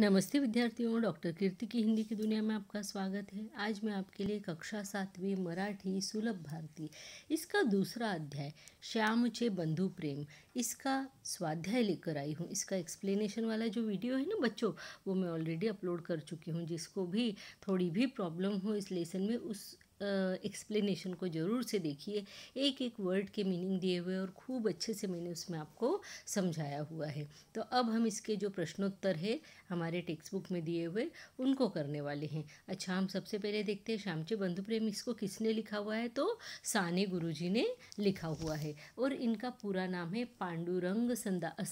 नमस्ते विद्यार्थियों डॉक्टर कीर्ति की हिंदी की दुनिया में आपका स्वागत है आज मैं आपके लिए कक्षा सातवीं मराठी सुलभ भारती इसका दूसरा अध्याय श्याम चे बंधु प्रेम इसका स्वाध्याय लेकर आई हूँ इसका एक्सप्लेनेशन वाला जो वीडियो है ना बच्चों वो मैं ऑलरेडी अपलोड कर चुकी हूँ जिसको भी थोड़ी भी प्रॉब्लम हो इस लेसन में उस एक्सप्लेनेशन को ज़रूर से देखिए एक एक वर्ड के मीनिंग दिए हुए और खूब अच्छे से मैंने उसमें आपको समझाया हुआ है तो अब हम इसके जो प्रश्नोत्तर है हमारे टेक्स्ट बुक में दिए हुए उनको करने वाले हैं अच्छा हम सबसे पहले देखते हैं श्यामचे बंधु प्रेम इसको किसने लिखा हुआ है तो साने गुरु जी ने लिखा हुआ है और इनका पूरा नाम है पांडुरंग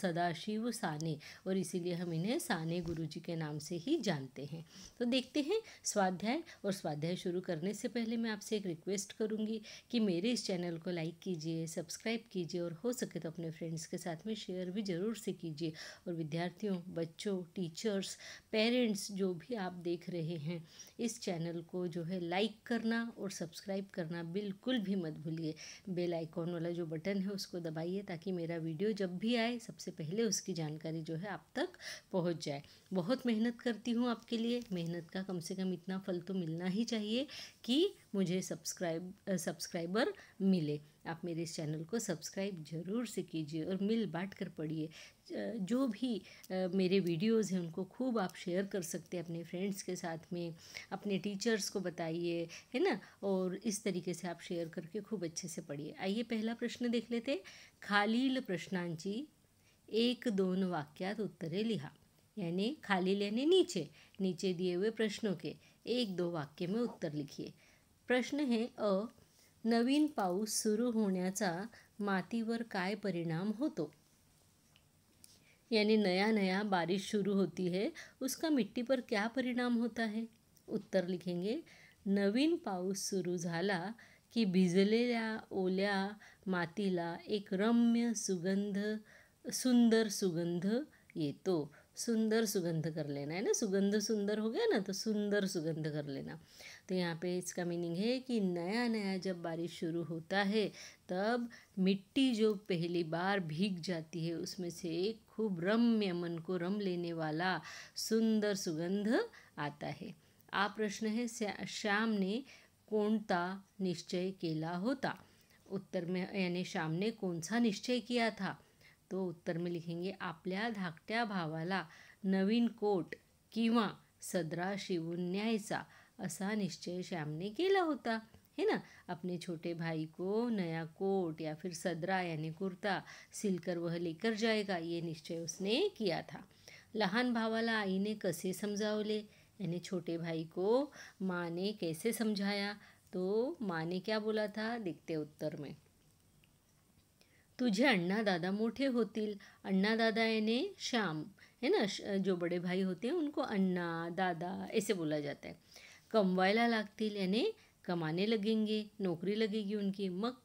सदाशिव साने और इसीलिए हम इन्हें साने गुरु जी के नाम से ही जानते हैं तो देखते हैं स्वाध्याय और स्वाध्याय शुरू करने से पहले पहले मैं आपसे एक रिक्वेस्ट करूँगी कि मेरे इस चैनल को लाइक कीजिए सब्सक्राइब कीजिए और हो सके तो अपने फ्रेंड्स के साथ में शेयर भी ज़रूर से कीजिए और विद्यार्थियों बच्चों टीचर्स पेरेंट्स जो भी आप देख रहे हैं इस चैनल को जो है लाइक करना और सब्सक्राइब करना बिल्कुल भी मत भूलिए बेल आइकॉन वाला जो बटन है उसको दबाइए ताकि मेरा वीडियो जब भी आए सबसे पहले उसकी जानकारी जो है आप तक पहुँच जाए बहुत मेहनत करती हूँ आपके लिए मेहनत का कम से कम इतना फल तो मिलना ही चाहिए कि मुझे सब्सक्राइब सब्सक्राइबर मिले आप मेरे इस चैनल को सब्सक्राइब जरूर से कीजिए और मिल बांट कर पढ़िए जो भी मेरे वीडियोस हैं उनको खूब आप शेयर कर सकते हैं अपने फ्रेंड्स के साथ में अपने टीचर्स को बताइए है ना और इस तरीके से आप शेयर करके खूब अच्छे से पढ़िए आइए पहला प्रश्न देख लेते खालील प्रश्नांची एक दोन वाक्यात उत्तरे लिहा यानी खालील यानी नीचे नीचे दिए हुए प्रश्नों के एक दो वाक्य में उत्तर लिखिए प्रश्न हे अ नवीन पाऊस सुरू होण्याचा मातीवर काय परिणाम होतो यानी नया नया बारिश शुरू होती है उसका मिट्टी पर क्या परिणाम होता है उत्तर लिखेंगे नवीन पाऊस सुरू झाला की भिजलेल्या ओल्या मातीला एक रम्य सुगंध सुंदर सुगंध येतो सुंदर सुगंध कर लेना है ना सुगंध सुंदर हो गया ना तो सुंदर सुगंध कर लेना तो यहाँ पे इसका मीनिंग है कि नया नया जब बारिश शुरू होता है तब मिट्टी जो पहली बार भीग जाती है उसमें से एक खूब रम्य मन को रम लेने वाला सुंदर सुगंध आता है आ प्रश्न है श्याम ने कोणता निश्चय केला होता उत्तर में यानी श्याम ने कौन सा निश्चय किया था तो उत्तर में लिखेंगे अपने धाकट्या भावाला नवीन कोट कि सदरा शिवन न्यायचा असा निश्चय श्याम ने केला होता है ना अपने छोटे भाई को नया कोट या फिर सदरा यानी कुर्ता सिलकर वह लेकर जाएगा ये निश्चय उसने किया था लहान भावाला आई ने कसे समझावले यानी छोटे भाई को माँ ने कैसे समझाया तो माँ ने क्या बोला था देखते उत्तर में तुझे दादा मोठे होतील दादा यानी श्याम है ना जो बड़े भाई होते हैं उनको अन्ना दादा ऐसे बोला जाता है कमवायला लागतील यानी कमाने लगेंगे नौकरी लगेगी उनकी मग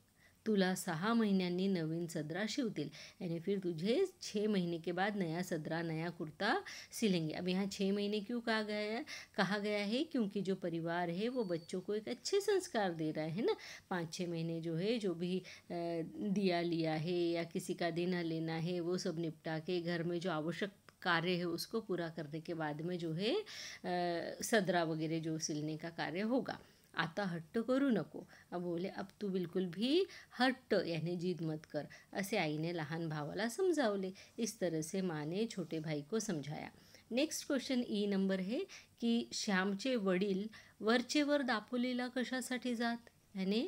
तुला सहा महीन्यांनी नवीन सदरा शिवतील यानी फिर तुझे छः महीने के बाद नया सदरा नया कुर्ता सिलेंगे अब यहाँ छः महीने क्यों कहा गया कहा गया है क्योंकि जो परिवार है वो बच्चों को एक अच्छे संस्कार दे रहा है ना पाँच छः महीने जो है जो भी दिया लिया है या किसी का देना लेना है वो सब निपटा के घर में जो आवश्यक कार्य है उसको पूरा करने के बाद में जो है सदरा वगैरह जो सिलने का कार्य होगा आता हट्ट करू नको अब बोले अब तू बिलकुल भी हट्ट याने जिद मत कर असे आईने लहान भावाला समजावले इस तरह से माने ने छोटे भाई को समझाया नेक्स्ट क्वेश्चन ई नंबर है की श्यामचे वडील वरचेवर दापोलीला कशासाठी जात याने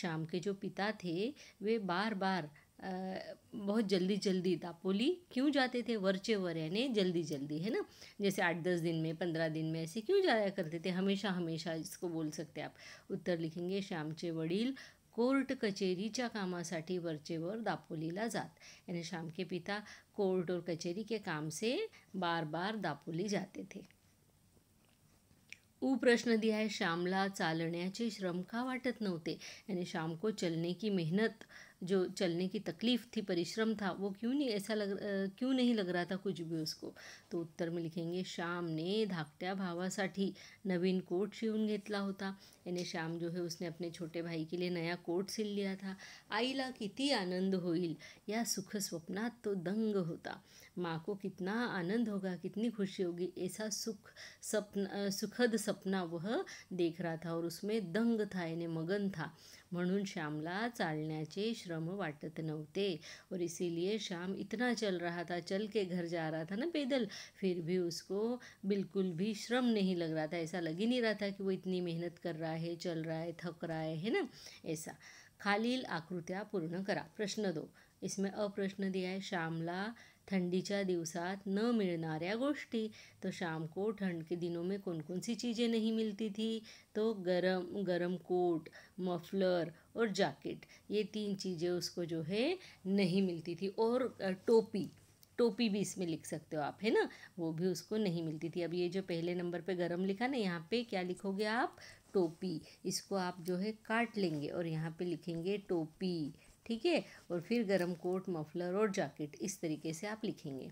श्याम के जो पिता थे वे बार बार बहुत जल्दी जल्दी दापोली क्यों जाते थे वर्चे वर यानी जल्दी जल्दी है ना जैसे आठ दस दिन में पंद्रह दिन में ऐसे क्यों जाया करते थे हमेशा हमेशा इसको बोल सकते आप उत्तर लिखेंगे श्यामचे वडील कोर्ट काम वर्चे वर दापोलीला जात यानी शाम के पिता कोर्ट और कचेरी के काम से बार बार दापोली जाते थे ऊ प्रश्न दिया है श्यामला चालने श्रम का वाटत नौते यानी शाम को चलने की मेहनत जो चलने की तकलीफ़ थी परिश्रम था वो क्यों नहीं ऐसा लग क्यों नहीं लग रहा था कुछ भी उसको तो उत्तर में लिखेंगे श्याम ने धाकट्या भावासाठी नवीन कोट शिवून घेतला होता यानी श्याम जो है उसने अपने छोटे भाई के लिए नया कोट सिल लिया था आईला किती आनंद होईल या सुख स्वप्नात तो दंग होता माँ को कितना आनंद होगा कितनी खुशी होगी ऐसा सुख सपना सुखद सपना वह देख रहा था और उसमें दंग था यानी मगन था म्हणून श्यामला चालण्याचे श्रम वाटत नव्हते और इसीलिए श्याम इतना चल रहा था चल के घर जा रहा था ना पैदल फिर भी उसको बिल्कुल भी श्रम नहीं लग रहा था ऐसा लग ही नहीं रहा था कि वो इतनी मेहनत कर रहा है चल रहा है थक रहा है है ना ऐसा खालील आकृत्या पूर्ण करा प्रश्न दो इसमें अप्रश्न दिया है श्यामला ठंडीच्या दिवसात न मिलनाऱ्या गोष्टी तो शाम को ठंड के दिनों में कौन कौन सी चीज़ें नहीं मिलती थी तो गरम गरम कोट मफलर और जैकेट ये तीन चीज़ें उसको जो है नहीं मिलती थी और टोपी टोपी भी इसमें लिख सकते हो आप है ना वो भी उसको नहीं मिलती थी अब ये जो पहले नंबर पे गरम लिखा ना यहाँ पे क्या लिखोगे आप टोपी इसको आप जो है काट लेंगे और यहाँ पे लिखेंगे टोपी ठीक है और फिर गर्म कोट मफलर और जैकेट इस तरीके से आप लिखेंगे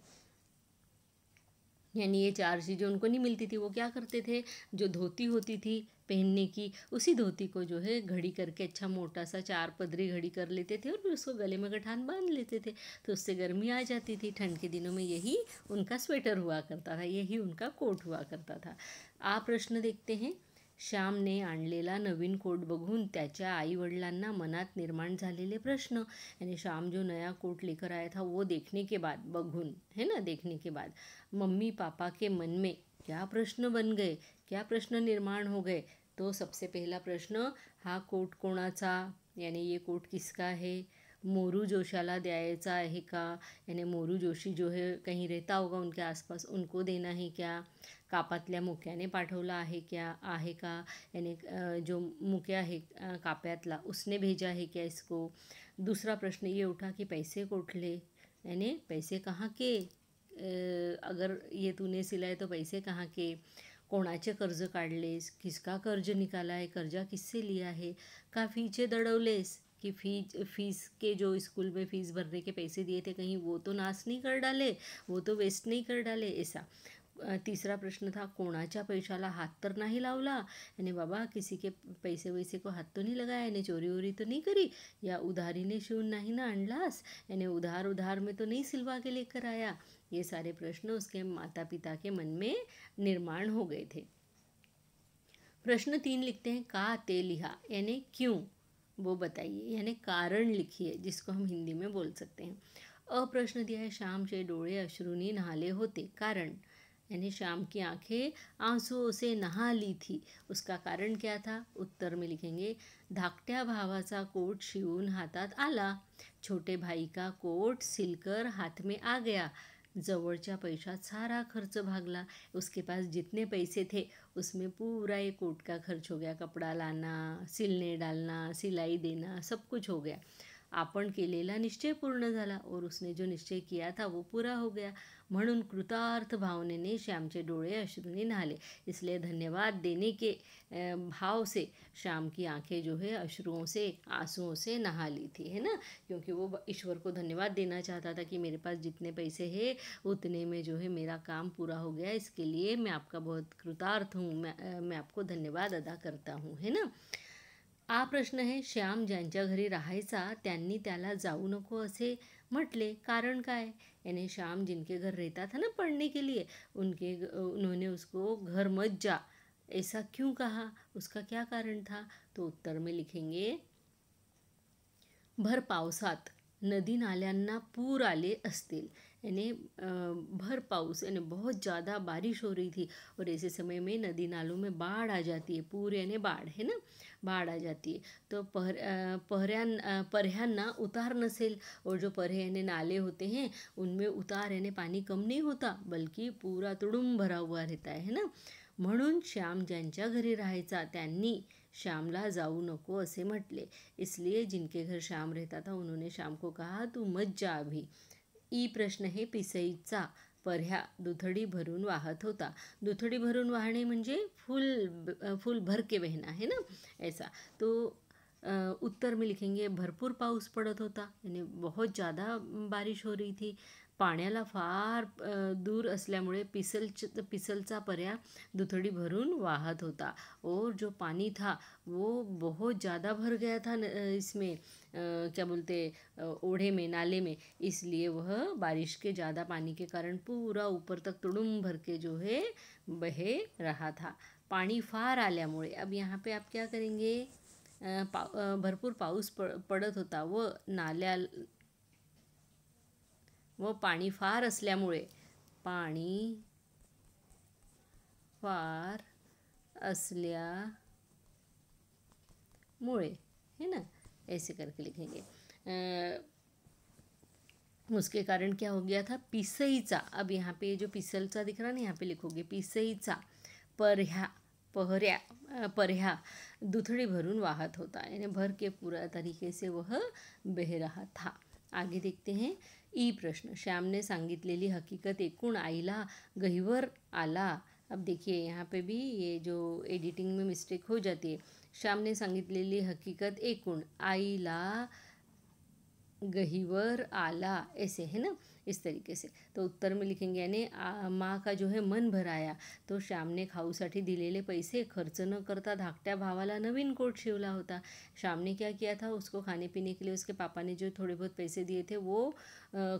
यानी ये चार चीज़ें उनको नहीं मिलती थी वो क्या करते थे जो धोती होती थी पहनने की उसी धोती को जो है घड़ी करके अच्छा मोटा सा चार पदरी घड़ी कर लेते थे और फिर उसको गले में गठान बांध लेते थे तो उससे गर्मी आ जाती थी ठंड के दिनों में यही उनका स्वेटर हुआ करता था यही उनका कोट हुआ करता था आप प्रश्न देखते हैं श्यामने आणलेला नवीन कोट बघून त्याच्या आईवडिलांना मनात निर्माण झालेले प्रश्न यानी श्याम जो नया कोट लेकर आया था वो देखने के बाद बघून है ना देखने के बाद मम्मी पापा के मन में क्या प्रश्न बन गए क्या प्रश्न निर्माण हो गए तो सबसे पहला प्रश्न हा कोट कोणाचा यानी ये कोट किसका है मोरू जोशाला दयाचा है का यानी मोरू जोशी जो है कहीं रहता होगा उनके आसपास उनको देना है क्या मुक्या ने पाठला है क्या है का यानी जो मुक्या है काप्यातला उसने भेजा है क्या इसको दूसरा प्रश्न ये उठा कि पैसे कोठले यानी पैसे कहाँ के अगर ये तूने सिलाए तो पैसे कहाँ के कोणाचे कर्ज काढलेस किसका कर्ज निकाला है कर्जा किससे लिया है का फीचे दडवलेस कि फीस फीस के जो स्कूल में फ़ीस भरने के पैसे दिए थे कहीं वो तो नाश नहीं कर डाले वो तो वेस्ट नहीं कर डाले ऐसा तीसरा प्रश्न था कोणाचा पैशाला हाथ तर नहीं लावला यानी बाबा किसी के पैसे वैसे को हाथ तो नहीं लगाया यानी चोरी वोरी तो नहीं करी या उधारी ने शिव नहीं ना अंडलास यानी उधार उधार में तो नहीं सिलवा के लेकर आया ये सारे प्रश्न उसके माता पिता के मन में निर्माण हो गए थे प्रश्न तीन लिखते हैं का ते लिहा यानी क्यों वो बताइए यानी कारण लिखिए जिसको हम हिंदी में बोल सकते हैं अ प्रश्न दिया है शाम से डोड़े अश्रुनी नहाले होते कारण यानी शाम की आंखें आंसुओं से नहा ली थी उसका कारण क्या था उत्तर में लिखेंगे धाकट्या भावाचा कोट शिवून हाथात आला छोटे भाई का कोट सिलकर हाथ में आ गया जवळच्या पैसा सारा खर्च भागला उसके पास जितने पैसे थे उसमें पूरा एक कोट का खर्च हो गया कपड़ा लाना सिलने डालना सिलाई देना सब कुछ हो गया आपण केलेला निश्चय पूर्ण झाला और उसने जो निश्चय किया था वो पूरा हो गया म्हणून कृतार्थ भावनेने श्याम के डोळे ने नहाले इसलिए धन्यवाद देने के भाव से श्याम की आंखें जो है अश्रुओं से आंसुओं से नहा ली थी है ना क्योंकि वो ईश्वर को धन्यवाद देना चाहता था कि मेरे पास जितने पैसे है उतने में जो है मेरा काम पूरा हो गया इसके लिए मैं आपका बहुत कृतार्थ हूँ मैं मैं आपको धन्यवाद अदा करता हूँ है ना आ प्रश्न है श्याम ज्यांच्या घरी राहायचा त्यांनी त्याला जाऊ नको असे म्हटले कारण काय यानी श्याम जिनके घर रहता था ना पढ़ने के लिए उनके उन्होंने उसको घर मत जा ऐसा क्यों कहा उसका क्या कारण था तो उत्तर में लिखेंगे भर पावसात नदी नाल्यांना पूर आले असतील यानी भर पाउस यानी बहुत ज़्यादा बारिश हो रही थी और ऐसे समय में नदी नालों में बाढ़ आ जाती है पूर यानी बाढ़ है ना बाढ़ आ जाती है तो पहर पहरन उतार नसेल और जो परहने नाले होते हैं उनमें उतार यानी पानी कम नहीं होता बल्कि पूरा तुड़ुम भरा हुआ रहता है ना म्हणून श्याम ज्यांच्या घरी राहायचा त्यांनी श्यामला जाऊ नको असे म्हटले इसलिए जिनके घर श्याम रहता था उन्होंने श्याम को कहा तू मत जा अभी ई प्रश्न हे पिसईचा पर्ह्या दुथडी भरून वाहत होता दुथडी भरून वाहणे म्हणजे फुल फुल भर के बहना है ना ऐसा तो उत्तर में लिखेंगे भरपूर पाउस पड़त होता यानी बहुत ज़्यादा बारिश हो रही थी पाण्याला फार दूर असल्यामुळे पिसलच पिसलचा पर्या दुथडी भरून वाहत होता और जो पानी था वो बहुत ज़्यादा भर गया था इसमें क्या बोलते ओढ़े में नाले में इसलिए वह बारिश के ज़्यादा पानी के कारण पूरा ऊपर तक तुड़ुम भर के जो है बहे रहा था पानी फार आल्यामुळे अब यहाँ पे आप क्या करेंगे भरपूर पाऊस पड़ पडत होता व नाल्या व पाणी फार असल्यामुळे पाणी फार असल्यामुळे है ना ऐसे करके लिखेंगे उसके कारण क्या हो गया था पिसईचा अब यहाँ पे जो पिसलचा दिख रहा ना यहाँ पे लिखोगे पिसईचा परह्या पहर्या परह्या दुथड़ी भरून वाहत होता यानी भर के पूरा तरीके से वह बह रहा था आगे देखते हैं ई प्रश्न श्यामने सांगितलेली हकीकत एकूण आईला गहिवर आला अब देखिए यहाँ पे भी ये जो एडिटिंग में मिस्टेक हो जाती है श्याम ने सांगितलेली हकीकत एकूण आईला गहिवर आला ऐसे है ना इस तरीके से तो उत्तर में लिखेंगे यानी माँ का जो है मन भराया तो ने खाऊ सा दिलेले पैसे खर्च न करता धाकट्या भावाला नवीन कोट शिवला होता श्याम ने क्या किया था उसको खाने पीने के लिए उसके पापा ने जो थोड़े बहुत पैसे दिए थे वो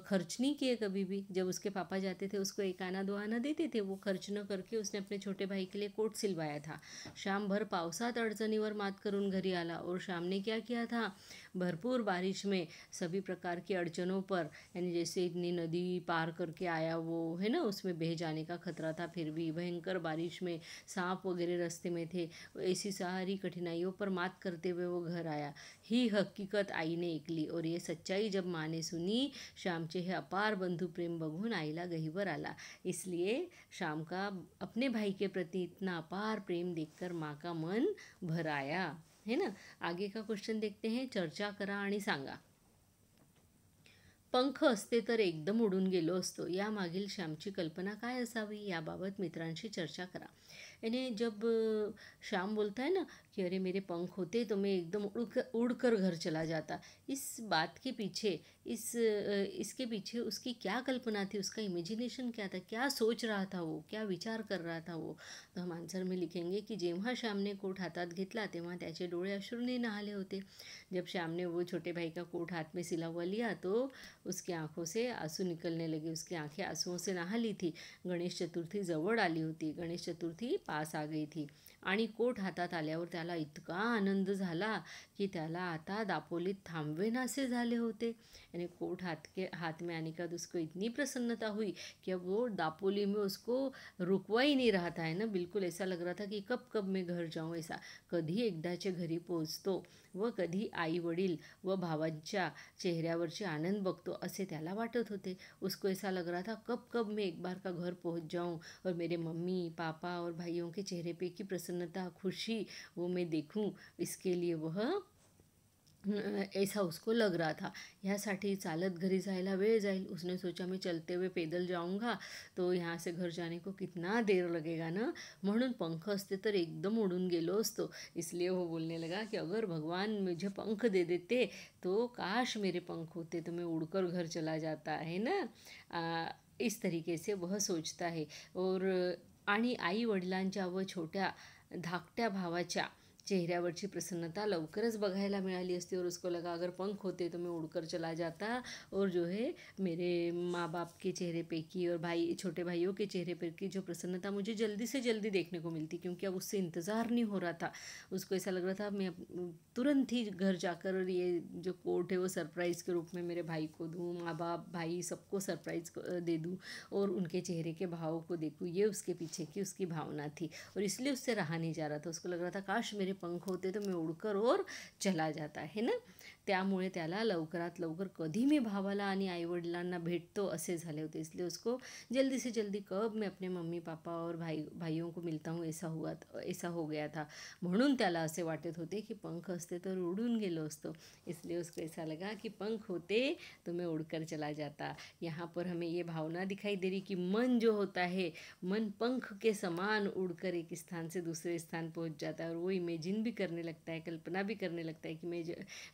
खर्च नहीं किए कभी भी जब उसके पापा जाते थे उसको एक आना दो आना देते थे वो खर्च न करके उसने अपने छोटे भाई के लिए कोट सिलवाया था शाम भर पावसात अड़चणीवर मात करून घरी आला और शाम ने क्या किया था भरपूर बारिश में सभी प्रकार की अड़चनों पर यानी जैसे इतनी नदी पार करके आया वो है ना उसमें बह जाने का खतरा था फिर भी भयंकर बारिश में सांप वगैरह रास्ते में थे ऐसी सारी कठिनाइयों पर मात करते हुए वो घर आया ही हकीकत आई ने ऐकली और ये सच्चाई जब माँ ने सुनी शाम चे अपार बंधु प्रेम बघून आईला गहीवर आला इसलिए श्याम का अपने भाई के प्रति इतना अपार प्रेम देखकर माँ का मन भराया है ना आगे का क्वेश्चन देखते हैं चर्चा करा आणि सांगा पंख असते तर एकदम उडून गेलो असतो यामागील श्यामची कल्पना काय असावी याबाबत मित्रांशी चर्चा करा यानी जब शाम बोलता है ना कि अरे मेरे पंख होते तो मैं एकदम उड़ कर उड़ कर घर चला जाता इस बात के पीछे इस इसके पीछे उसकी क्या कल्पना थी उसका इमेजिनेशन क्या था क्या सोच रहा था वो क्या विचार कर रहा था वो तो हम आंसर में लिखेंगे कि की श्याम ने कोट हाथात घेतला तेव्हा त्याचे डोळे अश्रूने नहाले होते जब श्याम ने वो छोटे भाई का कोट हाथ में सिला हुआ लिया तो उसकी आँखों से आंसू निकलने लगे उसकी आँखें आंसुओं से नहा ली थी गणेश चतुर्थी जवर आली होती गणेश चतुर्थी पास आ गई थी आणि कोट हातात आल्यावर त्याला इतका आनंद झाला की त्याला आता दापोलीत थांबवेनासे झाले होते आणि कोट हात के हाथ में आने का उसको इतनी प्रसन्नता हुई कि अब वो दापोली में उसको रुकवा ही नहीं रहा था ना बिल्कुल ऐसा लग रहा था कि कब कब मैं घर जाऊ ऐसा कधी एकदाचे घरी पोहोचतो व कधी आई वडील व भावांच्या चेहऱ्यावरचे आनंद बघतो असे त्याला वाटत होते उसको ऐसा लग रहा था कब कब मैं एक बार का घर पोहोच जाऊँ और मेरे मम्मी पापा और भाइयों के चेहरे पे की प्रसन्न प्रसन्नता खुशी वो मैं देखूँ इसके लिए वह ऐसा उसको लग रहा था ह्यासाठी चालत घरी जायला वे जाए उसने सोचा मैं चलते हुए पैदल जाऊंगा तो यहाँ से घर जाने को कितना देर लगेगा ना म्हणून पंख अस्ते तो एकदम उड़न गेलो तो इसलिए वो बोलने लगा कि अगर भगवान मुझे पंख दे देते तो काश मेरे पंख होते तो मैं उड़कर घर चला जाता है न इस तरीके से वह सोचता है और आई वडिला व छोटा धाकट्या भावाच्या चेहऱ्यावरची प्रसन्नता लवकरच बघायला मिळाली असती और उसको लगा अगर पंख होते तो मैं उड़कर चला जाता और जो है मेरे माँ बाप के चेहरे पे की और भाई छोटे भाइयों के चेहरे पर की जो प्रसन्नता मुझे जल्दी से जल्दी देखने को मिलती क्योंकि अब उससे इंतज़ार नहीं हो रहा था उसको ऐसा लग रहा था मैं तुरंत ही घर जाकर ये जो कोट है वो सरप्राइज़ के रूप में मेरे भाई को दूँ माँ बाप भाई सबको सरप्राइज़ दे दूँ और उनके चेहरे के भाव को देखूँ ये उसके पीछे की उसकी भावना थी और इसलिए उससे रहा नहीं जा रहा था उसको लग रहा था काश मेरे पंख होते तो मैं उड़कर और चला जाता है ना त्यामुळे त्याला लवकरात लवकर कधी मी भावाला आणि आईवडिलांना भेटतो असे झाले होते इसलिए उसको जल्दी से जल्दी कब मैं अपने मम्मी पापा और भाई भाइयों को मिलता हूँ ऐसा हुआ ऐसा हो गया था म्हणून त्याला असे वाटत होते की पंख असते तर उडून गेलो असतो इसलिए उसको ऐसा लगा कि पंख होते तो मैं उड़कर चला जाता यहाँ पर हमें ये भावना दिखाई दे रही कि मन जो होता है मन पंख के समान उड़कर एक स्थान से दूसरे स्थान पहुँच जाता है और वो इमेजिन भी करने लगता है कल्पना भी करने लगता है कि मैं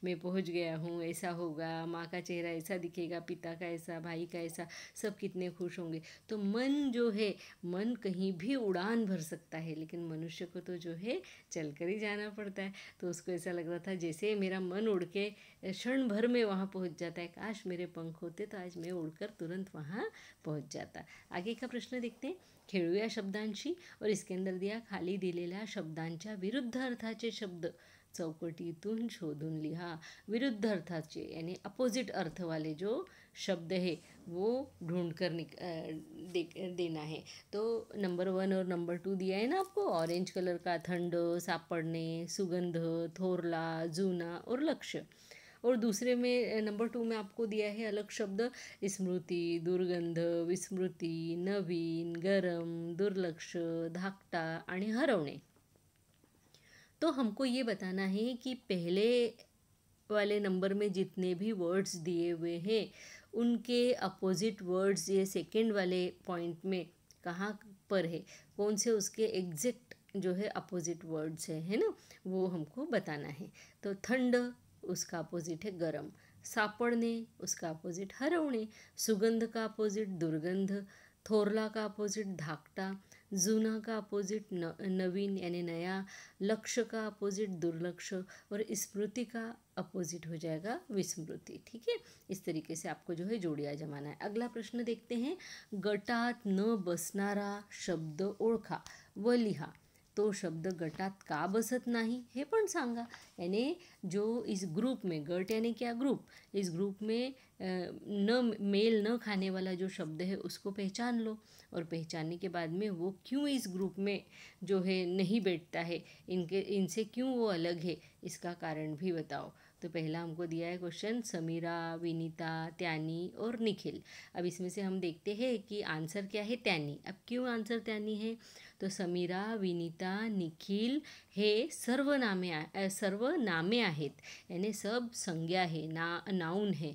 मैं पहुँच पहुंच गया हूँ ऐसा होगा माँ का चेहरा ऐसा दिखेगा पिता का ऐसा भाई का ऐसा सब कितने खुश होंगे तो मन जो है मन कहीं भी उड़ान भर सकता है लेकिन मनुष्य को तो जो है चल कर ही जाना पड़ता है तो उसको ऐसा लग रहा था जैसे मेरा मन उड़ के क्षण भर में वहाँ पहुँच जाता है काश मेरे पंख होते तो आज मैं उड़कर तुरंत वहाँ पहुँच जाता आगे का प्रश्न देखते हैं खेळूया शब्दांशी और इसके अंदर दिया खाली दिलेल्या शब्दांच्या विरुद्ध अर्थाचे शब्द चौकटीतून शोधून लिहा विरुद्ध अर्थाचे यानी अपोजिट अर्थ वाले जो शब्द है वो ढूंढ कर निक दे, देना है तो नंबर वन और नंबर टू दिया है ना आपको ऑरेंज कलर का थंड सापड़ने सुगंध थोरला जूना और लक्ष्य और दूसरे में नंबर टू में आपको दिया है अलग शब्द स्मृति दुर्गंध विस्मृति नवीन गरम दुर्लक्ष धाकटा आणि हरवणे तो हमको ये बताना है कि पहले वाले नंबर में जितने भी वर्ड्स दिए हुए हैं उनके अपोजिट वर्ड्स ये सेकंड वाले पॉइंट में कहाँ पर है कौन से उसके एग्जैक्ट जो है अपोजिट वर्ड्स है है ना वो हमको बताना है तो ठंड उसका अपोजिट है गरम सापड़ने उसका अपोजिट हरवणे सुगंध का अपोजिट दुर्गंध थोरला का अपोजिट धाकटा जूना का अपोजिट नवीन यानी नया लक्ष्य का अपोजिट दुर्लक्ष और स्मृति का अपोजिट हो जाएगा विस्मृति ठीक है इस तरीके से आपको जो है जोड़िया जमाना है अगला प्रश्न देखते हैं गटात न बसनारा शब्द ओळखा व लिहा तो शब्द गटात का बसत नाही हे पण सांगा याने जो इस ग्रुप में गट यानी क्या ग्रुप इस ग्रुप में न मेल न खाने वाला जो शब्द है उसको पहचान लो और पहचानने के बाद में वो क्यों इस ग्रुप में जो है नहीं बैठता है इनके इनसे क्यों वो अलग है इसका कारण भी बताओ तो पहला हमको दिया है क्वेश्चन समीरा विनीता त्यानी और निखिल अब इसमें से हम देखते हैं कि आंसर क्या है त्यानी अब क्यों आंसर त्यानी है तो समीरा विनीता निखिल हे सर्व नामे सर्व नामे आहेत यानी सब संज्ञा है ना नाउन है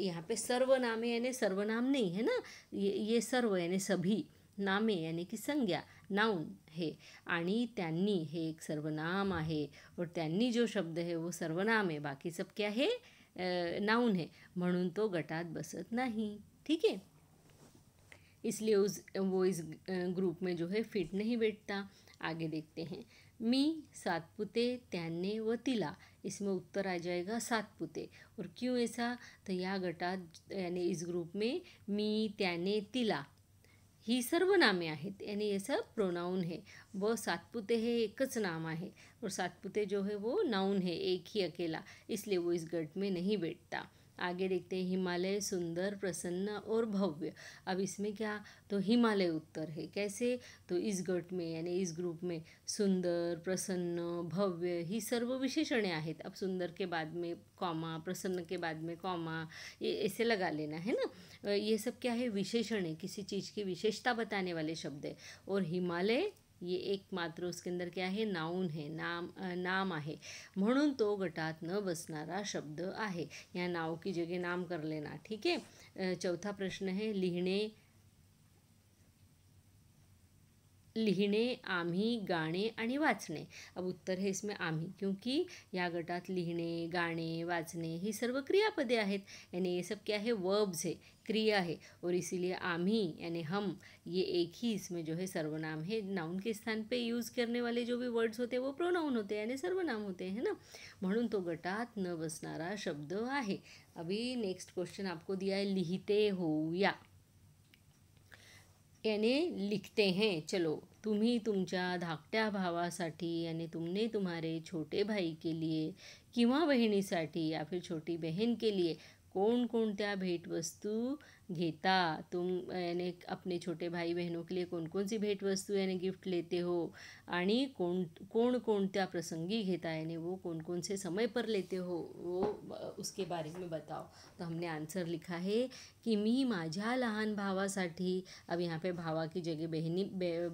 यहाँ पे सर्व नाम यानी सर्वनाम नहीं है ना ये ये सर्व यानी सभी नामे यानी कि संज्ञा नाउन है आणि त्यांनी हे एक सर्वनाम आहे और त्यांनी जो शब्द है वो सर्वनाम है बाकी सब क्या है नाउन है म्हणून तो गटात बसत नाही ठीक है इसलिए उस वो इस ग्रुप में जो है फिट नहीं बैठता आगे देखते हैं मी सातपुते त्याने व तिला इसमें उत्तर आ जाएगा सातपुते और क्यों ऐसा तो यह गटा यानी इस ग्रुप में मी त्याने तिला ही सर्व नामे आहेत यानी ये सब प्रोनाउन है व सातपुते है एकच नाम है और सातपुते जो है वो नाउन है एक ही अकेला इसलिए वो इस गट में नहीं बैठता आगे देखते हैं हिमालय सुंदर प्रसन्न और भव्य अब इसमें क्या तो हिमालय उत्तर है कैसे तो इस गट में यानी इस ग्रुप में सुंदर प्रसन्न भव्य ही सर्व विशेषणें आहेत अब सुंदर के बाद में कॉमा प्रसन्न के बाद में कॉमा ये ऐसे लगा लेना है ना ये सब क्या है विशेषण है किसी चीज़ की विशेषता बताने वाले शब्द है और हिमालय ये एकमात्र उसके अंदर क्या है नाउन है नाम नाम है मनु तो गटात न बसनारा शब्द है या नाव की जगह नाम कर लेना ठीक है चौथा प्रश्न है लिहने लिहिणे आम्ही गाणे आणि वाचणे अब उत्तर हे इसमें आम्ही क्योंकि या गटात लिहिणे गाणे वाचने ही सर्व क्रियापदे आहेत यानी ये सब क्या है वर्ब्स है क्रिया है और इसीलिए आम्ही यानी हम ये एक ही इसमें जो है सर्वनाम है नाउन के स्थान पे यूज़ करने वाले जो भी वर्ड्स होते हैं वो प्रोनाउन होते हैं यानी सर्वनाम होते हैं ना म्हणून तो गटात न बसणारा शब्द है अभी नेक्स्ट क्वेश्चन आपको दिया है हो या याने लिखते हैं चलो तुम्ही तुमच्या धाकट्या भावासाठी याने तुमने तुम्हारे छोटे भाई के लिए किंवा बहिणीसाठी या फिर छोटी बहन के लिए कोणकोणत्या भेटवस्तू घेता तुम यानी अपने छोटे भाई बहनों के लिए कौन कौन सी भेंट वस्तु यानी गिफ्ट लेते हो आणि कौन कौन त्या प्रसंगी घेता यानी वो कौन कौन से समय पर लेते हो वो उसके बारे में बताओ तो हमने आंसर लिखा है कि मी माझ्या लहान भावा अब यहाँ पे भावा की जगह बहनी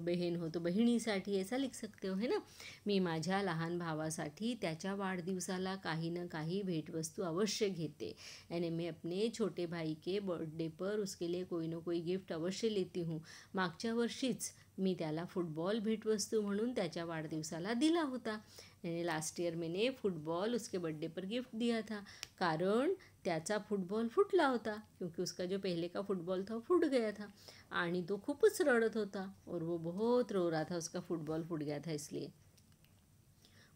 बहन हो तो बहिणीसाठी ऐसा लिख सकते हो है ना मी माझ्या लहान भावासाठी त्याच्या वाढदिवसाला काही ना काही वस्तु अवश्य घेते यानी मैं अपने छोटे भाई के बर्थडे पर दिवसावर उसके लिए कोई ना कोई गिफ्ट अवश्य लेती हूँ मागच्या वर्षीच मी त्याला फुटबॉल भेंटवस्तू म्हणून त्याच्या वाढदिवसाला दिला होता यानी लास्ट ईयर मैंने फुटबॉल उसके बर्थडे पर गिफ्ट दिया था कारण त्याचा फुटबॉल फुटला होता क्योंकि उसका जो पहले का फुटबॉल था फूट गया था आणि तो खूपच रड़त होता और वो बहुत रो रहा था उसका फुटबॉल फूट गया था इसलिए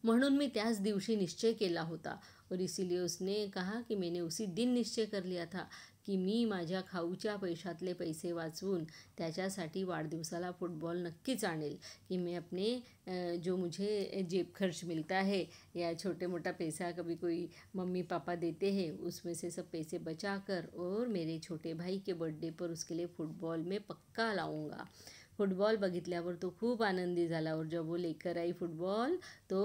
म्हणून मी त्याच दिवशी निश्चय केला होता और इसीलिए उसने कहा कि मैंने उसी दिन निश्चय कर लिया था की मी माझ्या खाऊच्या पैशातले पैसे वाचवून त्याच्यासाठी वाढदिवसाला फुटबॉल नक्कीच आणेल कि मैं अपने जो मुझे जेब खर्च मिलता है या छोटे मोटा पैसा कभी कोई मम्मी पापा देते हैं उसमें से सब पैसे बचा कर और मेरे छोटे भाई के बर्थडे पर उसके लिए फ़ुटबॉल में पक्का लाऊँगा फुटबॉल बघितल्यावर तो खूप आनंदी झाला और जब लेकर आई फुटबॉल तो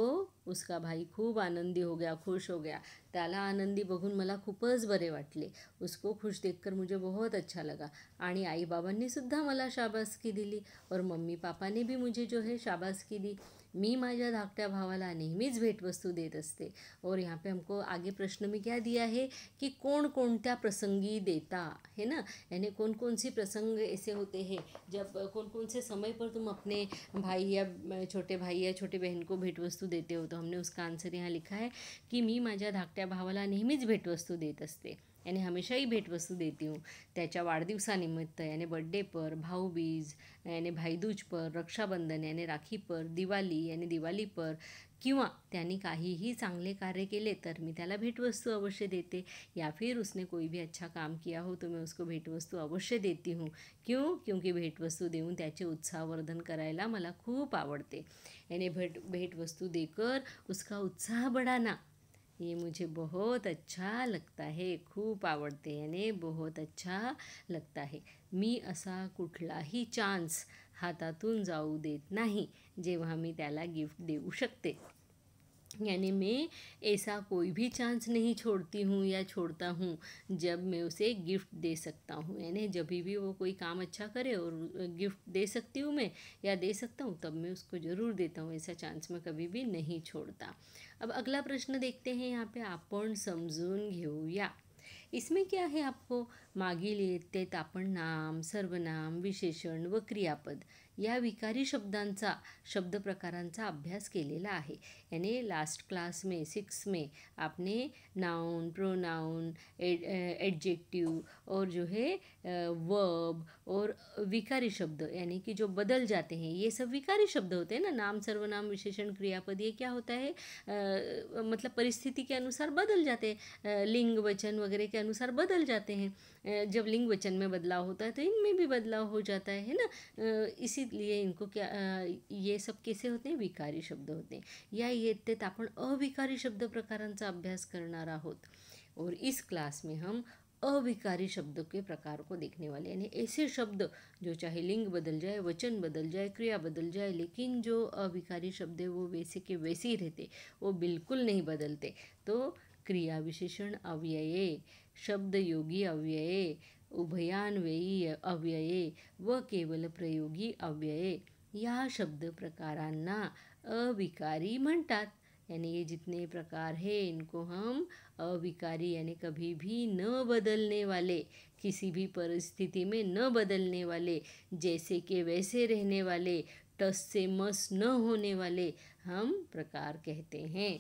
उसका भाई खूप आनंदी हो गया खुश हो गया त्याला आनंदी बघून मला खूपच बरे वाटले उसको खुश देखकर मुझे बहुत अच्छा लगा आणि आईबाबांनीसुद्धा मला शाबासकी दिली और मम्मी पापाने भी मुझे जो है शाबासकी दी मी माझ्या धाकट्या भावाला नेहमीच भेटवस्तू देत असते और यहाँ पे हमको आगे प्रश्न में क्या दिया है कि कौन कौन त्या प्रसंगी देता है ना यानी कौन कौन सी प्रसंग ऐसे होते हैं जब कौन कौन से समय पर तुम अपने भाई या छोटे भाई या छोटे बहन को भेटवस्तू देते हो तो हमने उसका आंसर यहाँ लिखा है कि मी माझ्या धाकट्या भावाला नेहमीच भेटवस्तू देत असते याने हमेशाही भेटवस्तू देती हूँ हो. त्याच्या वाढदिवसानिमित्त याने बड्डे पर भाऊबीज याने भाईदूज पर रक्षाबंधन याने राखी पर दिवाली याने दिवाली पर किंवा त्यांनी काहीही चांगले कार्य केले तर मी त्याला भेटवस्तू अवश्य देते या फिर उसने कोई भी अच्छा काम किया हो तो मैं उसको भेटवस्तू अवश्य देती हूँ क्यों क्योंकि भेटवस्तू देऊन त्याचे उत्साहवर्धन करायला मला खूप आवडते याने भेट भेटवस्तू देकर उसका उत्साह बढ़ाना ये मुझे बहुत अच्छा लगता है खूब आवडते याने बहुत अच्छा लगता है मी असा ही चान्स हातातून जाऊ देत नाही जेव्हा मी त्याला गिफ्ट देऊ शकते यानी मैं ऐसा कोई भी चांस नहीं छोड़ती हूँ या छोड़ता हूँ जब मैं उसे गिफ्ट दे सकता हूँ यानी जब भी वो कोई काम अच्छा करे और गिफ्ट दे सकती हूँ मैं या दे सकता हूँ तब मैं उसको ज़रूर देता हूँ ऐसा चांस मैं कभी भी नहीं छोड़ता अब अगला प्रश्न देखते हैं यहाँ पे आप समजून घेऊया इसमें क्या है आपको मागील इयत्तेत आपण नाम सर्वनाम विशेषण व क्रियापद या विकारी शब्दांचा शब्द प्रकारांचा अभ्यास केलेला आहे लास्ट क्लास में सिक्स में आपने नाउन प्रोनाउन एडजेक्टिव और जो है वर्ब और विकारी शब्द यानी कि जो बदल जाते हैं ये सब विकारी शब्द होते हैं ना नाम सर्वनाम विशेषण क्रियापद ये क्या होता है आ, मतलब परिस्थिति के अनुसार बदल जाते हैं लिंग वचन वगैरह के अनुसार बदल जाते हैं जब लिंग वचन में बदलाव होता है तो इनमें भी बदलाव हो जाता है ना इसीलिए इनको क्या ये सब कैसे होते हैं विकारी शब्द होते हैं या इयत्तेत अपन अविकारी शब्द प्रकारांचा अभ्यास करना आहोत और इस क्लास में हम अविकारी शब्दों के प्रकार को देखने वाले यानी ऐसे शब्द जो चाहे लिंग बदल जाए वचन बदल जाए क्रिया बदल जाए लेकिन जो अविकारी शब्द है वो वैसे के वैसे ही रहते वो बिल्कुल नहीं बदलते तो क्रिया विशेषण अव्यय शब्दयोगी अव्यय उभयान्वयी अव्यय व केवल प्रयोगी अव्यय या शब्द प्रकारांना अविकारी म्हणतात यानी ये जितने प्रकार है इनको हम अविकारी यानी कभी भी न बदलने वाले किसी भी परिस्थिति में न बदलने वाले जैसे के वैसे रहने वाले टस से मस न होने वाले हम प्रकार कहते हैं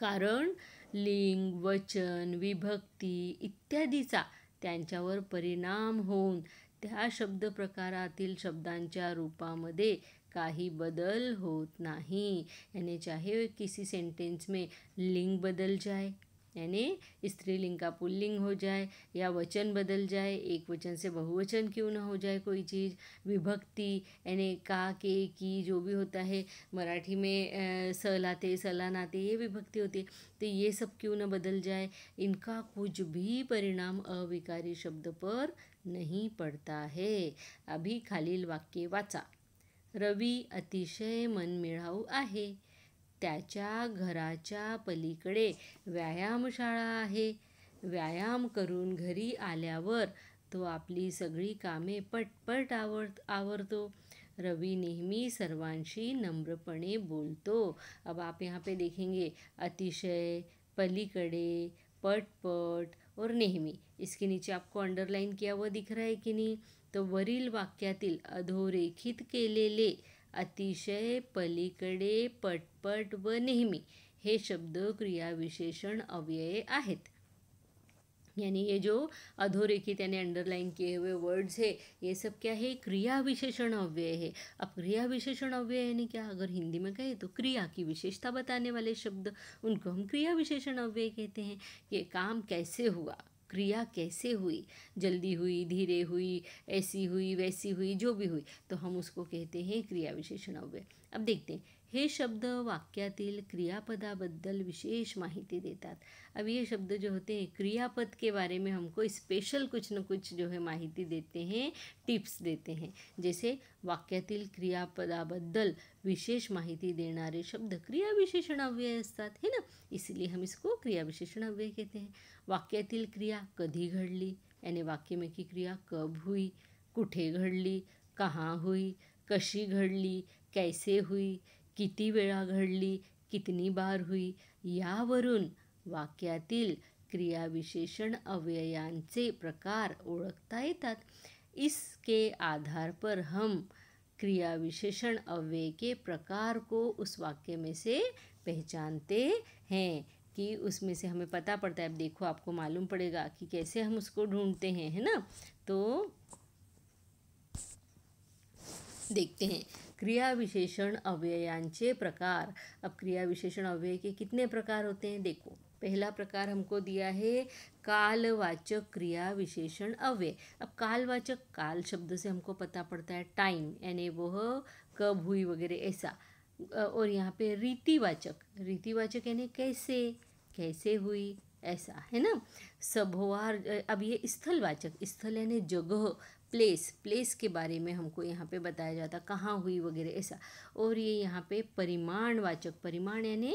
कारण लिंग वचन विभक्ती इत्यादीचा त्यांच्यावर परिणाम होऊन त्या शब्द प्रकारातील शब्दांच्या रूपामध्ये काही बदल होत नाही याने चाहे किसी सेंटेंस में लिंग बदल जाए यानी स्त्रीलिंग का पुल्लिंग हो जाए या वचन बदल जाए एक वचन से बहुवचन क्यों ना हो जाए कोई चीज़ विभक्ति यानी का के की जो भी होता है मराठी में सलाते सला नाते ये विभक्ति होती है तो ये सब क्यों ना बदल जाए इनका कुछ भी परिणाम अविकारी शब्द पर नहीं पड़ता है अभी खालील वाक्य वाचा रवि अतिशय मनमिळाऊ आहे त्याच्या घराच्या पलीकडे व्यायामशाळा आहे व्यायाम करून घरी आल्यावर तो आपली सगळी कामे पटपट आवर आवरतो रवी नेहमी सर्वांशी नम्रपणे बोलतो अब आप यहाँ पे देखेंगे अतिशय पलीकडे पटपट और नेहमी इसके नीचे आपको अंडरलाइन किया हुआ दिख रहा है की नहीं तो वरील वाक्यातील अधोरेखित केलेले अतिशय पलीकडे पटपट व नेहमी हे शब्द क्रिया विशेषण अव्यय आहेत यानी ये जो अधोरेखित यानी अंडरलाइन किए हुए वर्ड्स है ये सब क्या है क्रिया विशेषण अव्यय है अब क्रिया विशेषण अव्यय यानी क्या अगर हिंदी में कहें तो क्रिया की विशेषता बताने वाले शब्द उनको हम क्रिया विशेषण अव्यय कहते हैं कि काम कैसे हुआ क्रिया कैसे हुई जल्दी हुई धीरे हुई ऐसी हुई वैसी हुई जो भी हुई तो हम उसको कहते हैं क्रिया विशेषण अव्यय अब देखते हैं हे शब्द वाक्यातील क्रियापदाबद्दल विशेष माहिती देतात अब ये शब्द जो होते हैं क्रियापद के बारे में हमको स्पेशल कुछ न कुछ जो है माहिती देते हैं टिप्स देते हैं जैसे वाक्यातील क्रियापदाबद्दल विशेष माहिती देणारे शब्द क्रिया विशेषण अव्यय असतात है ना इसलिए हम इसको क्रिया विशेषण अव्यय कहते हैं वाक्यातील क्रिया कधी घडली यानी वाक्य में की क्रिया कब हुई कुठे घडली कहाँ हुई कशी घडली कैसे हुई किती वेळा घडली कितनी बार हुई यावरून वाक्यातील क्रियाविशेषण अव्ययांचे प्रकार ओळखता येतात इसके आधार पर हम क्रिया विशेषण अव्यय के प्रकार को उस वाक्य में से पहचानते हैं कि उसमें से हमें पता पड़ता है अब देखो आपको मालूम पड़ेगा कि कैसे हम उसको ढूंढते हैं है ना तो देखते हैं विशेषण अव्ययांचे प्रकार अब क्रिया विशेषण अव्यय के कितने प्रकार होते हैं देखो पहला प्रकार हमको दिया है कालवाचक क्रिया विशेषण अव्यय अब कालवाचक काल शब्द से हमको पता पड़ता है टाइम यानी वह कब हुई वगैरह ऐसा और यहाँ पे रीतिवाचक रीतिवाचक यानी कैसे कैसे हुई ऐसा है ना सभोवार अब ये स्थलवाचक स्थल यानी जगह प्लेस प्लेस के बारे में हमको यहाँ पे बताया जाता कहाँ हुई वगैरह ऐसा और ये यहाँ पे परिमाणवाचक परिमाण यानी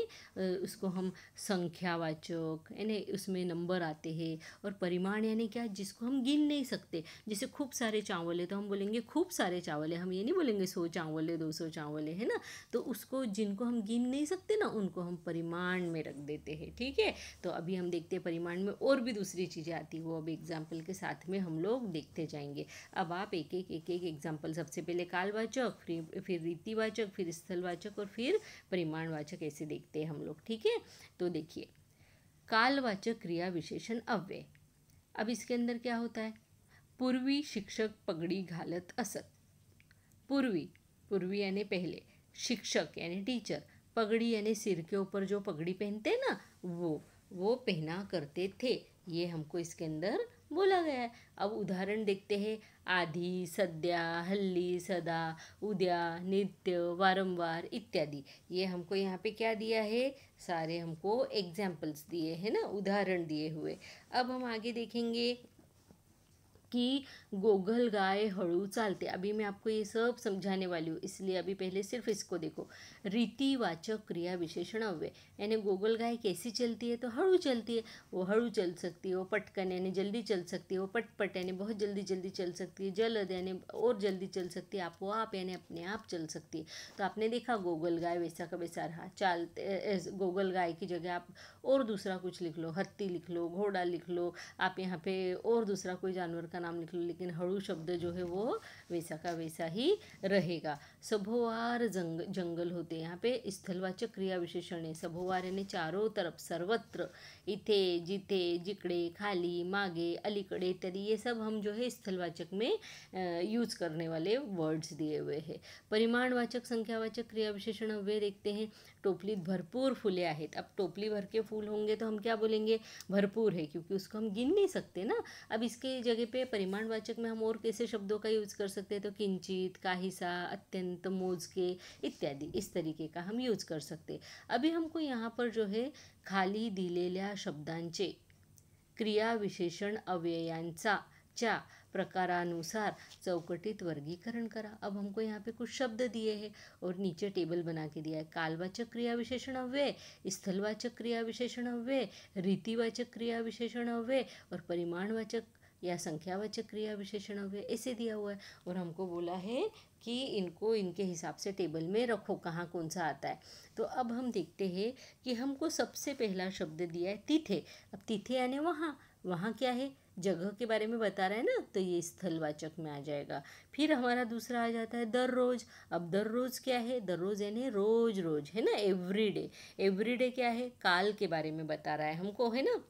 उसको हम संख्यावाचक यानी उसमें नंबर आते हैं और परिमाण यानी क्या जिसको हम गिन नहीं सकते जैसे खूब सारे चावल है तो हम बोलेंगे खूब सारे चावल है हम ये नहीं बोलेंगे सौ चावल है दो सौ चावल है ना तो उसको जिनको हम गिन नहीं सकते ना उनको हम परिमाण में रख देते हैं ठीक है तो अभी हम देखते हैं परिमाण में और भी दूसरी चीज़ें आती वो अब एग्जाम्पल के साथ में हम लोग देखते जाएंगे अब आप एक एक एक एक एग्जाम्पल सबसे पहले कालवाचक फिर फिर रीतिवाचक फिर स्थलवाचक और फिर परिमाणवाचक ऐसे देखते हैं हम लोग ठीक है तो देखिए कालवाचक क्रिया विशेषण अव्यय अब इसके अंदर क्या होता है पूर्वी शिक्षक पगड़ी घालत असत पूर्वी पूर्वी यानी पहले शिक्षक यानी टीचर पगड़ी यानी सिर के ऊपर जो पगड़ी पहनते हैं ना वो वो पहना करते थे ये हमको इसके अंदर बोला गया है अब उदाहरण देखते हैं आधी सद्या हल्ली सदा उद्या नित्य वारंवार इत्यादि ये हमको यहाँ पे क्या दिया है सारे हमको एग्जाम्पल्स दिए हैं ना उदाहरण दिए हुए अब हम आगे देखेंगे कि गोगल गाय हड़ू चालते अभी मैं आपको ये सब समझाने वाली हूँ इसलिए अभी पहले सिर्फ इसको देखो रीतिवाचक क्रिया विशेषण अव्य यानी गोगल गाय कैसी चलती है तो हड़ू चलती है वो हड़ू चल सकती है वो पटकन यानी जल्दी चल सकती है वो पटपट यानी बहुत जल्दी जल्दी चल सकती है जलद यानी और जल्दी चल सकती है आपो आप यानी अपने आप चल सकती है तो आपने देखा गोगल गाय वैसा का वैसा रहा चालते गोगल गाय की जगह आप और दूसरा कुछ लिख लो हत्ती लिख लो घोड़ा लिख लो आप यहाँ पे और दूसरा कोई जानवर का नाम लिख लो लेकिन हड़ू शब्द जो है वो वैसा का वैसा ही रहेगा सभोवार जंग जंगल हो होते यहाँ पे स्थलवाचक क्रिया विशेषण सभोवार ने चारो तरफ सर्वत्र इथे जिथे जिकडे खाली मागे अलीकडे इत्यादि ये सब हम जो है स्थलवाचक में यूज करने वाले वर्ड्स दिए हुए हैं परिमाणवाचक संख्यावाचक क्रिया विशेषण वे देखते हैं टोपली भरपूर फूले हैं अब टोपली भर के फूल होंगे तो हम क्या बोलेंगे भरपूर है क्योंकि उसको हम गिन नहीं सकते ना अब इसके जगह पे परिमाणवाचक में हम और कैसे शब्दों का यूज कर सकते हैं तो किंचित काहिसा अत्यंत मोजके इत्यादि इस तरह तरीके का हम यूज कर सकते अभी हमको यहाँ पर जो है खाली दिलेल्या शब्दांचे क्रिया विशेषण अव्ययांचा चा प्रकारानुसार चौकटित वर्गीकरण करा अब हमको यहाँ पे कुछ शब्द दिए हैं और नीचे टेबल बना के दिया है कालवाचक क्रिया विशेषण अव्यय स्थलवाचक क्रिया विशेषण अव्यय रीतिवाचक क्रिया विशेषण अव्यय और परिमाणवाचक या संख्यावाचक क्रिया विशेषण अव्यय ऐसे दिया हुआ है और हमको बोला है कि इनको इनके हिसाब से टेबल में रखो कहाँ कौन सा आता है तो अब हम देखते हैं कि हमको सबसे पहला शब्द दिया है तिथे अब तिथे यानी वहाँ वहाँ क्या है जगह के बारे में बता रहा है ना तो ये स्थलवाचक में आ जाएगा फिर हमारा दूसरा आ जाता है दर रोज अब दर रोज क्या है दर रोज यानी रोज रोज है ना एवरीडे एवरीडे एवरी डे क्या है काल के बारे में बता रहा है हमको है ना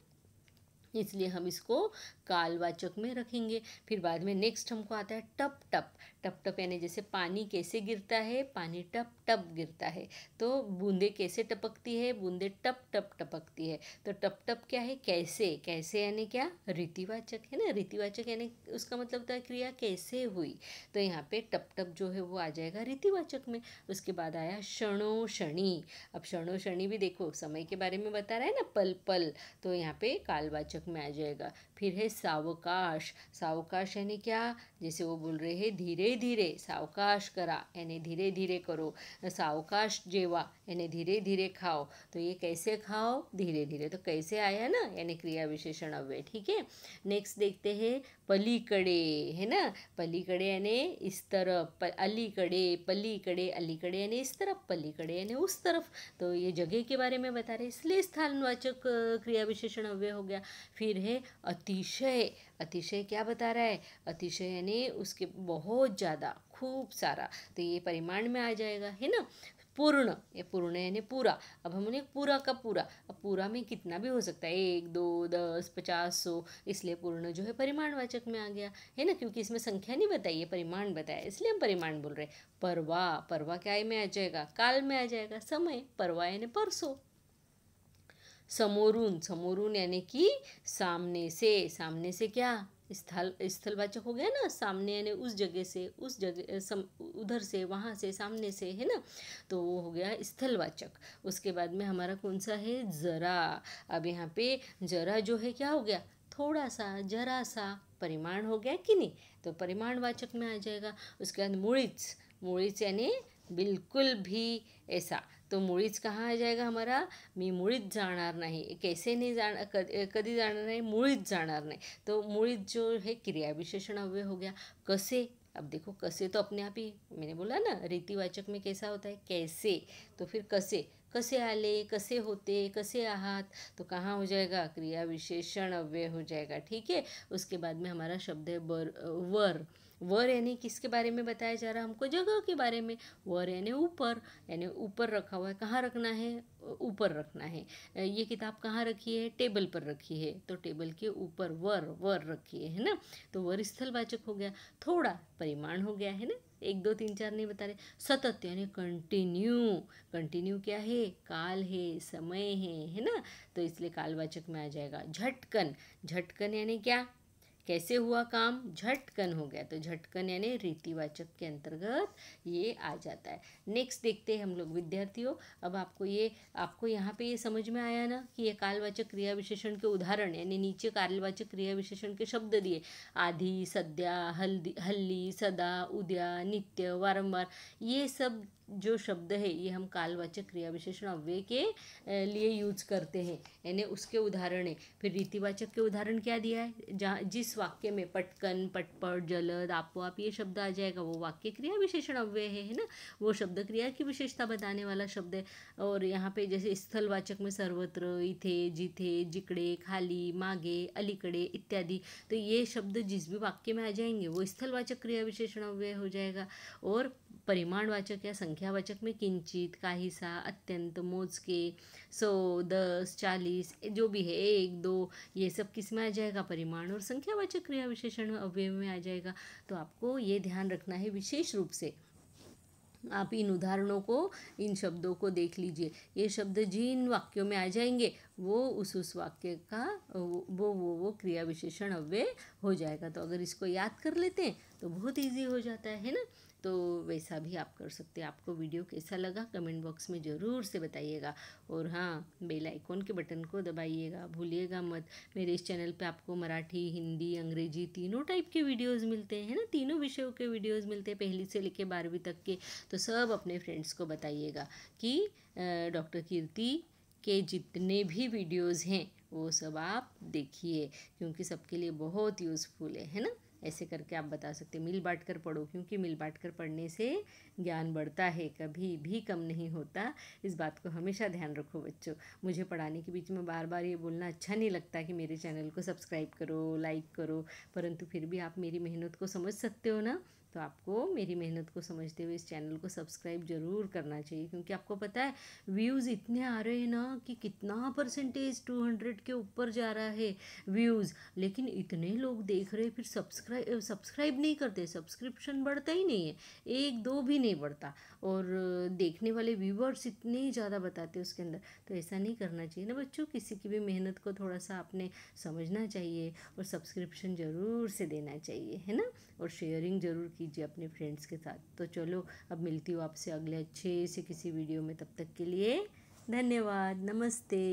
इसलिए हम इसको कालवाचक में रखेंगे फिर बाद में नेक्स्ट हमको आता है टप टप टप टप यानी जैसे पानी कैसे गिरता है पानी टप टप गिरता है तो बूंदे कैसे टपकती है बूंदे टप टप टपकती है तो टप टप क्या है कैसे कैसे यानी क्या रीतिवाचक है ना रीतिवाचक यानी उसका मतलब होता है क्रिया कैसे हुई तो यहाँ पे टप टप जो है वो आ जाएगा रीतिवाचक में उसके बाद आया क्षणो क्षणी अब क्षणो भी देखो समय के बारे में बता रहा है ना पल पल तो यहाँ पे कालवाचक पुस्तक में आ जाएगा फिर है सावकाश सावकाश यानी क्या जैसे वो बोल रहे हैं धीरे धीरे सावकाश करा यानी धीरे धीरे करो सावकाश जेवा यानी धीरे धीरे खाओ तो ये कैसे खाओ धीरे धीरे तो कैसे आया ना यानी क्रिया विशेषण अव्य ठीक है नेक्स्ट देखते हैं पलीकडे है ना पलीकडे यानी इस तरफ अलीकडे पलीकडे अलीकडे यानी इस तरफ पलीकडे यानी उस तरफ तो ये जगह के बारे में बता रहे इसलिए स्थानवाचक क्रिया विशेषण अव्यय हो गया फिर है अतिशय अतिशय क्या बता रहा है अतिशय यानी उसके बहुत ज़्यादा खूब सारा तो ये परिमाण में आ जाएगा है ना पूर्ण ये पूर्ण यानी पूरा अब हमने पूरा का पूरा अब पूरा में कितना भी हो सकता है एक दो दस पचास सौ इसलिए पूर्ण जो है परिमाणवाचक में आ गया है ना क्योंकि इसमें संख्या नहीं बताई है परिमाण बताया इसलिए हम परिमाण बोल रहे हैं परवा परवा क्या में आ जाएगा काल में आ जाएगा समय परवा यानी परसों समोरून समोरून यानी कि सामने से सामने से क्या स्थल स्थलवाचक हो गया ना सामने यानी उस जगह से उस जगह सम उधर से वहाँ से सामने से है ना तो वो हो गया स्थलवाचक उसके बाद में हमारा कौन सा है ज़रा अब यहाँ पे ज़रा जो है क्या हो गया थोड़ा सा जरा सा परिमाण हो गया कि नहीं तो परिमाणवाचक में आ जाएगा उसके बाद मुड़िच मुड़िच यानी बिल्कुल भी ऐसा तो मुळीच कहाँ आ जाएगा हमारा मी मुळीच जाणार नाही कैसे नाही जा कधी कधी जाणार नाही मुळीच जाणार नहीं तो मुळीच जो है क्रिया विशेषण अव्यय हो गया कसे अब देखो कसे तो अपने आप ही मैंने बोला ना रीतिवाचक में कैसा होता है कैसे तो फिर कसे कसे आले कसे होते कसे आहत तो कहाँ हो जाएगा क्रिया विशेषण अव्यय हो जाएगा ठीक है उसके बाद में हमारा शब्द है बर वर वर यानी किसके बारे में बताया जा रहा है हमको जगह के बारे में वर यानी ऊपर यानी ऊपर रखा हुआ है कहाँ रखना है ऊपर रखना है ये किताब कहाँ रखी है टेबल पर रखी है तो टेबल के ऊपर वर वर रखी है है ना तो वर स्थलवाचक हो गया थोड़ा परिमाण हो गया है ना एक दो तीन चार नहीं बता रहे सतत यानी कंटिन्यू कंटिन्यू क्या है काल है समय है है ना तो इसलिए कालवाचक में आ जाएगा झटकन झटकन यानी क्या कैसे हुआ काम झटकन हो गया तो झटकन यानी रीतिवाचक के अंतर्गत ये आ जाता है नेक्स्ट देखते हैं हम लोग विद्यार्थियों अब आपको ये आपको यहाँ पे ये समझ में आया ना कि ये कालवाचक क्रिया विशेषण के उदाहरण यानी नीचे कालवाचक क्रिया विशेषण के शब्द दिए आधी सद्या हल्दी हल्ली सदा उद्या नित्य वारंबार ये सब जो शब्द है ये हम कालवाचक क्रिया विशेषण अव्यय के लिए यूज करते हैं यानी उसके उदाहरण है फिर रीतिवाचक के उदाहरण क्या दिया है जहाँ जिस वाक्य में पटकन पटपट जलद आप ये शब्द आ जाएगा वो वाक्य क्रिया विशेषण अव्यय है है ना वो शब्द क्रिया की विशेषता बताने वाला शब्द है और यहाँ पे जैसे स्थलवाचक में सर्वत्र इथे जिथे जिकड़े खाली मागे अलीकडे इत्यादि तो ये शब्द जिस भी वाक्य में आ जाएंगे वो स्थलवाचक क्रिया विशेषण अव्यय हो जाएगा और परिमाणवाचक या संख्यावाचक में किंचित काहीसा अत्यंत मोजके सौ दस चालीस जो भी है एक दो ये सब किस में आ जाएगा परिमाण और संख्यावाचक क्रिया विशेषण अव्यय में आ जाएगा तो आपको ये ध्यान रखना है विशेष रूप से आप इन उदाहरणों को इन शब्दों को देख लीजिए ये शब्द जिन वाक्यों में आ जाएंगे वो उस उस वाक्य का वो वो वो क्रिया विशेषण अव्यय हो जाएगा तो अगर इसको याद कर लेते हैं तो बहुत ईजी हो जाता है ना तो वैसा भी आप कर सकते हैं आपको वीडियो कैसा लगा कमेंट बॉक्स में ज़रूर से बताइएगा और हाँ बेल आइकॉन के बटन को दबाइएगा भूलिएगा मत मेरे इस चैनल पे आपको मराठी हिंदी अंग्रेजी तीनों टाइप के वीडियोज़ मिलते हैं ना तीनों विषयों के वीडियोज़ मिलते हैं पहली से लेके बारहवीं तक के तो सब अपने फ्रेंड्स को बताइएगा कि डॉक्टर कीर्ति के जितने भी वीडियोज़ हैं वो सब आप देखिए क्योंकि सबके लिए बहुत यूज़फुल है है ना ऐसे करके आप बता सकते मिल बांट कर पढ़ो क्योंकि मिल बांट कर पढ़ने से ज्ञान बढ़ता है कभी भी कम नहीं होता इस बात को हमेशा ध्यान रखो बच्चों मुझे पढ़ाने के बीच में बार बार ये बोलना अच्छा नहीं लगता कि मेरे चैनल को सब्सक्राइब करो लाइक करो परंतु फिर भी आप मेरी मेहनत को समझ सकते हो ना तो आपको मेरी मेहनत को समझते हुए इस चैनल को सब्सक्राइब ज़रूर करना चाहिए क्योंकि आपको पता है व्यूज़ इतने आ रहे हैं ना कि कितना परसेंटेज टू हंड्रेड के ऊपर जा रहा है व्यूज़ लेकिन इतने लोग देख रहे फिर सब्सक्राइब सब्सक्राइब नहीं करते सब्सक्रिप्शन बढ़ता ही नहीं है एक दो भी नहीं बढ़ता और देखने वाले व्यूवर्स इतने ज़्यादा बताते हैं उसके अंदर तो ऐसा नहीं करना चाहिए ना बच्चों किसी की भी मेहनत को थोड़ा सा आपने समझना चाहिए और सब्सक्रिप्शन ज़रूर से देना चाहिए है ना और शेयरिंग ज़रूर की कीजिए अपने फ्रेंड्स के साथ तो चलो अब मिलती हूँ आपसे अगले अच्छे से किसी वीडियो में तब तक के लिए धन्यवाद नमस्ते